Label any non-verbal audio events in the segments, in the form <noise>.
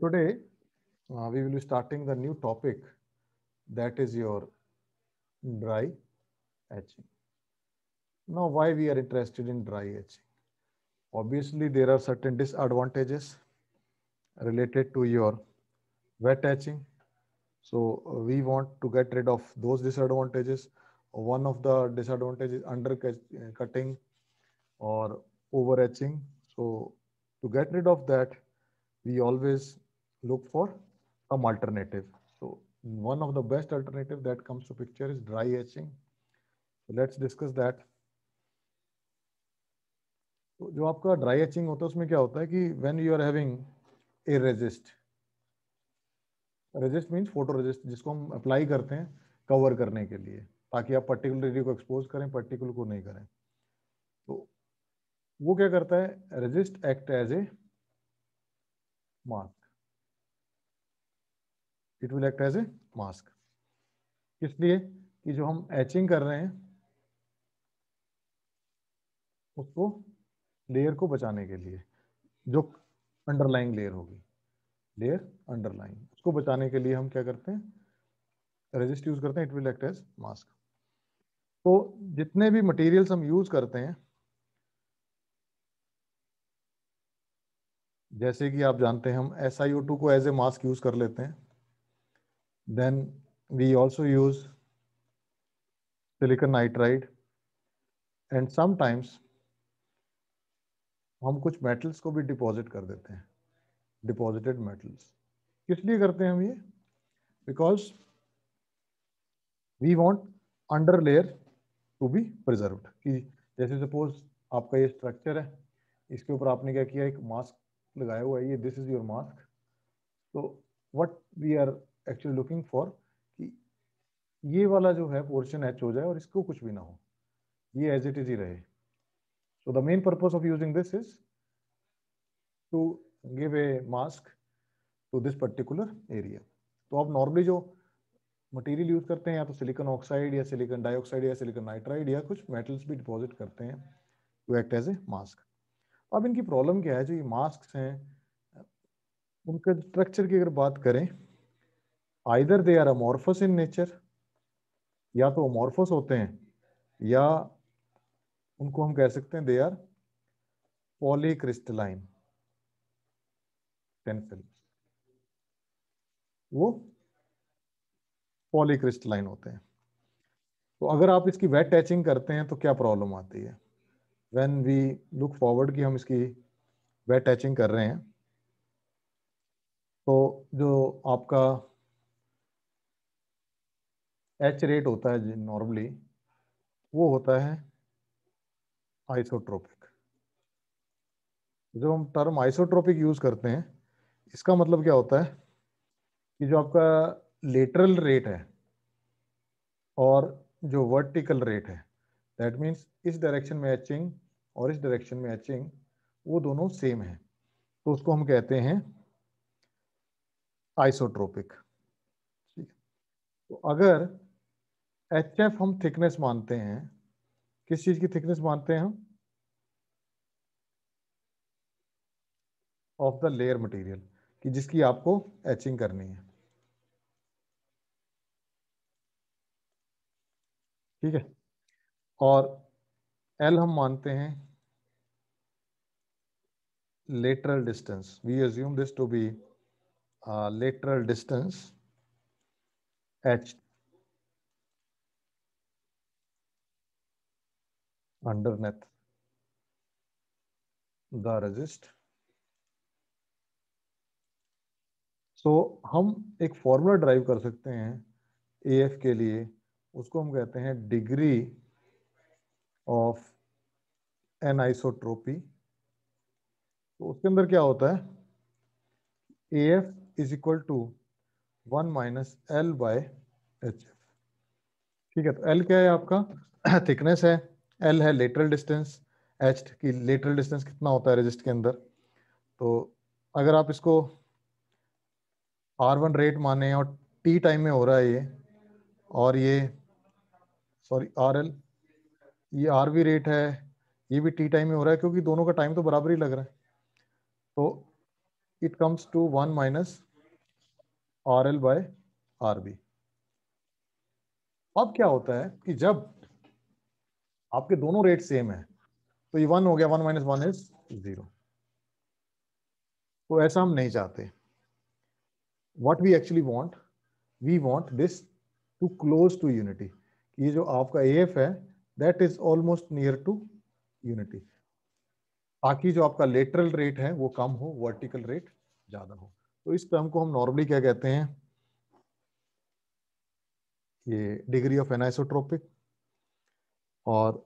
today uh, we will be starting the new topic that is your dry etching. Now why we are interested in dry etching? Obviously there are certain disadvantages related to your wet etching. So uh, we want to get rid of those disadvantages. One of the disadvantages undercutting uh, or over etching. So to get rid of that, we always look for some alternative. So one of the best alternative that comes to picture is dry etching. So let's discuss that. तो जो आपका dry etching होता है उसमें क्या होता है कि when you are having a resist resist means photo resist जिसको हम अप्लाई करते हैं कवर करने के लिए ताकि आप पर्टिकुलर एरिया को एक्सपोज करें पर्टिकुलर को नहीं करें तो वो क्या करता है resist act as a mass it will act as a mask इसलिए कि जो हम एचिंग कर रहे हैं उसको लेयर को बचाने के लिए जो अंडरलाइंग लेयर होगी लेयर अंडरलाइंग उसको बचाने के लिए हम क्या करते हैं रजिस्ट यूज करते हैं it will act as mask तो जितने भी मटेरियल्स हम यूज करते हैं जैसे कि आप जानते हैं हम एस को एज ए मास्क यूज कर लेते हैं Then we also use silicon nitride and sometimes हम कुछ मेटल्स को भी deposit कर देते हैं deposited मेटल्स किस लिए करते हैं हम ये because we want under layer to be preserve कि जैसे सपोज आपका ये स्ट्रक्चर है इसके ऊपर आपने क्या किया एक मास्क लगाया हुआ है ये दिस इज योर मास्क तो what we are actually looking for कि ये वाला जो है पोर्शन एच हो जाए और इसको कुछ भी ना हो ये एज इट इज ही रहे so the main purpose of using this is to give a mask to this particular area तो आप नॉर्मली जो मटेरियल यूज करते हैं या तो सिलिकॉन ऑक्साइड या सिलिकॉन डाइऑक्साइड या सिलिकॉन नाइट्राइड या कुछ मेटल्स भी डिपॉजिट करते हैं to act as a mask अब इनकी प्रॉब्लम क्या है जो ये मास्क हैं उनके स्ट्रक्चर की अगर बात करें either they are amorphous in nature या तो अमोरफस होते हैं या उनको हम कह सकते हैं दे आर पॉलीक्रिस्टलाइन टेंसिल वो पॉलीक्रिस्टलाइन होते हैं तो अगर आप इसकी वेट टैचिंग करते हैं तो क्या प्रॉब्लम आती है व्हेन वी लुक फॉरवर्ड कि हम इसकी वेट टैचिंग कर रहे हैं तो जो आपका एच रेट होता है नॉर्मली वो होता है आइसोट्रोपिक जब हम टर्म आइसोट्रोपिक यूज करते हैं इसका मतलब क्या होता है कि जो आपका लेटरल रेट है और जो वर्टिकल रेट है दैट मीन्स इस डायरेक्शन में एचिंग और इस डायरेक्शन में एचिंग वो दोनों सेम है तो उसको हम कहते हैं आइसोट्रोपिक ठीक है तो अगर एच एफ हम थिकनेस मानते हैं किस चीज की थिकनेस मानते हैं हम ऑफ द लेयर मटेरियल कि जिसकी आपको एचिंग करनी है ठीक है और एल हम मानते हैं lateral distance we assume this to be lateral distance H underneath the resist so हम एक फॉर्मूला ड्राइव कर सकते हैं ए एफ के लिए उसको हम कहते हैं डिग्री ऑफ एन आइसोट्रोपी तो उसके अंदर क्या होता है A F is equal to one minus L by H F ठीक है तो एल क्या है आपका थिकनेस <clears throat> है एल है लेटरल डिस्टेंस एच की लेटरल डिस्टेंस कितना होता है रजिस्ट के अंदर तो अगर आप इसको आर वन रेट माने और टी टाइम में हो रहा है ये और ये सॉरी आर एल ये आर वी रेट है ये भी टी टाइम में हो रहा है क्योंकि दोनों का टाइम तो बराबर ही लग रहा है तो it comes to one minus R L by R B अब क्या होता है कि जब आपके दोनों रेट सेम है तो ये वन हो गया one minus one is zero तो ऐसा हम नहीं चाहते what we actually want we want this to close to unity ये जो आपका ए एफ है that is almost near to unity ताकि जो आपका लेटरल रेट है वो कम हो वर्टिकल रेट ज्यादा हो तो इस टर्म को हम नॉर्मली क्या कहते हैं ये डिग्री ऑफ एनाइसोट्रोपिक और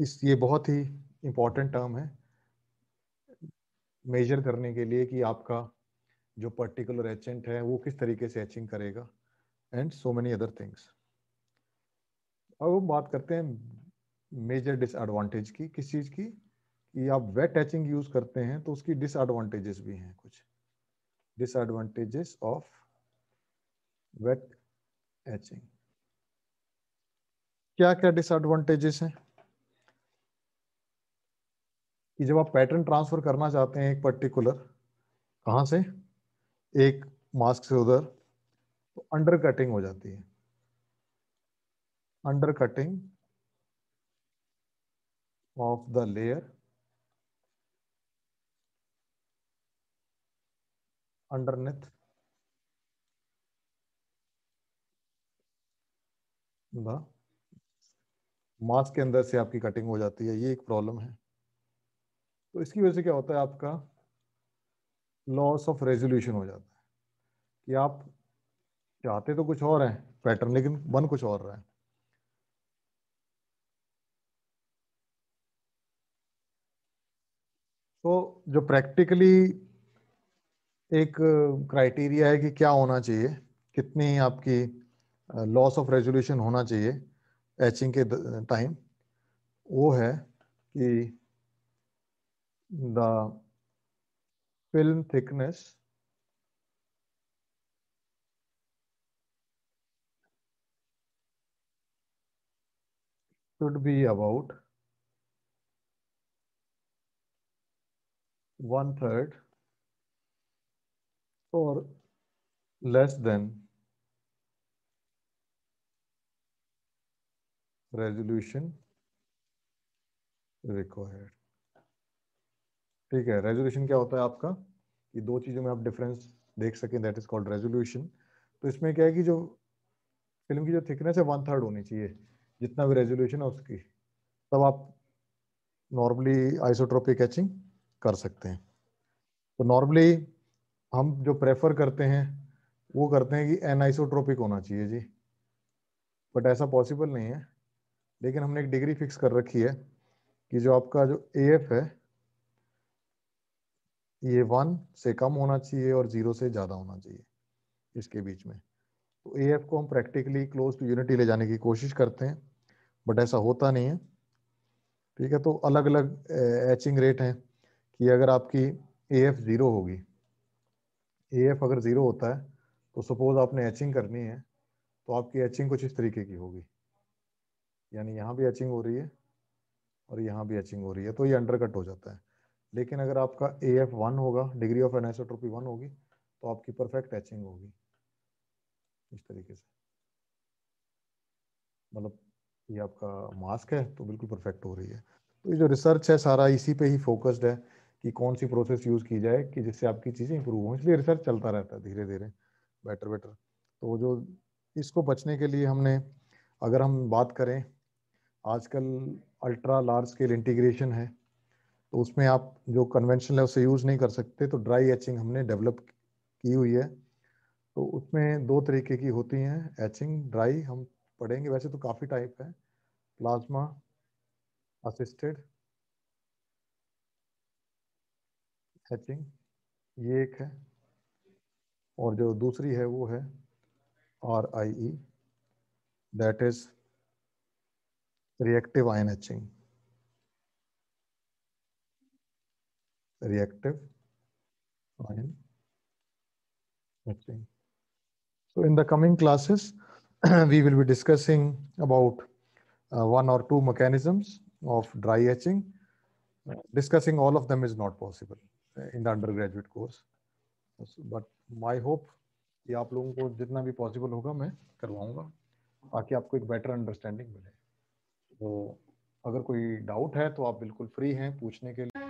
इस ये बहुत ही इम्पोर्टेंट टर्म है मेजर करने के लिए कि आपका जो पर्टिकुलर एचेंट है वो किस तरीके से एचिंग करेगा and so many other things अब हम बात करते हैं मेजर डिसएडवांटेज की किस चीज़ की कि आप वेट एचिंग यूज़ करते हैं तो उसकी डिसएडवांटेजेस भी हैं कुछ डिसएडवांटेजेस ऑफ वेट एचिंग क्या क्या डिसएडवांटेजेस हैं कि जब आप पैटर्न ट्रांसफर करना चाहते हैं एक पर्टिकुलर कहाँ से एक मास्क से उधर तो अंडर कटिंग हो जाती है under cutting of the layer underneath mask के अंदर से आपकी कटिंग हो जाती है ये एक प्रॉब्लम है तो इसकी वजह से क्या होता है आपका लॉस ऑफ रेजोल्यूशन हो जाता है कि आप चाहते तो कुछ और हैं पैटर्न लेकिन बन कुछ और रहा है तो जो प्रैक्टिकली एक क्राइटेरिया है कि क्या होना चाहिए कितनी आपकी लॉस ऑफ रेजोल्यूशन होना चाहिए एचिंग के टाइम वो है कि the film thickness should be about one third or less than resolution required. ठीक है रेजोल्यूशन क्या होता है आपका कि दो चीज़ों में आप डिफरेंस देख सकें दैट इज कॉल्ड रेजोल्यूशन तो इसमें क्या है कि जो फिल्म की जो थिकनेस है वन थर्ड होनी चाहिए जितना भी रेजोल्यूशन है उसकी तब आप नॉर्मली आइसोट्रोपी कैचिंग कर सकते हैं तो नॉर्मली हम जो प्रेफर करते हैं वो करते हैं कि एन आइसोट्रोपिक होना चाहिए जी बट ऐसा पॉसिबल नहीं है लेकिन हमने एक डिग्री फिक्स कर रखी है कि जो आपका जो ए एफ है ये वन से कम होना चाहिए और जीरो से ज़्यादा होना चाहिए इसके बीच में तो ए एफ को हम प्रैक्टिकली क्लोज टू यूनिटी ले जाने की कोशिश करते हैं बट ऐसा होता नहीं है ठीक है तो अलग अलग एचिंग रेट हैं कि अगर आपकी ए एफ ज़ीरो होगी ए एफ अगर ज़ीरो होता है तो सपोज़ आपने एचिंग करनी है तो आपकी एचिंग कुछ इस तरीके की होगी यानी यहाँ भी एचिंग हो रही है और यहाँ भी एचिंग हो रही है तो ये अंडर कट हो जाता है लेकिन अगर आपका ए एफ वन होगा डिग्री ऑफ एनाइसोट्रोपी वन होगी तो आपकी परफेक्ट एचिंग होगी इस तरीके से मतलब ये आपका मास्क है तो बिल्कुल परफेक्ट हो रही है तो ये जो रिसर्च है सारा इसी पे ही फोकस्ड है कि कौन सी प्रोसेस यूज़ की जाए कि जिससे आपकी चीज़ें इंप्रूव हों इसलिए रिसर्च चलता रहता है धीरे धीरे बेटर बेटर तो जो इसको बचने के लिए हमने अगर हम बात करें आजकल अल्ट्रा लार्ज स्केल इंटीग्रेशन है तो उसमें आप जो कन्वेंशनल है उसे यूज़ नहीं कर सकते तो ड्राई एचिंग हमने डेवलप की हुई है तो उसमें दो तरीके की होती हैं एचिंग ड्राई हम पढ़ेंगे वैसे तो काफ़ी टाइप है प्लाज्मा असिस्टेड एचिंग ये एक है और जो दूसरी है वो है R I E that is reactive ion etching reactive ion etching. So in the coming classes, we will be discussing about uh, one or two mechanisms of dry etching. Discussing all of them is not possible in the undergraduate course. But my hope कि आप लोगों को जितना भी possible होगा मैं करवाऊंगा ताकि आपको एक बेटर अंडरस्टैंडिंग मिले तो अगर कोई डाउट है तो आप बिल्कुल फ्री हैं पूछने के लिए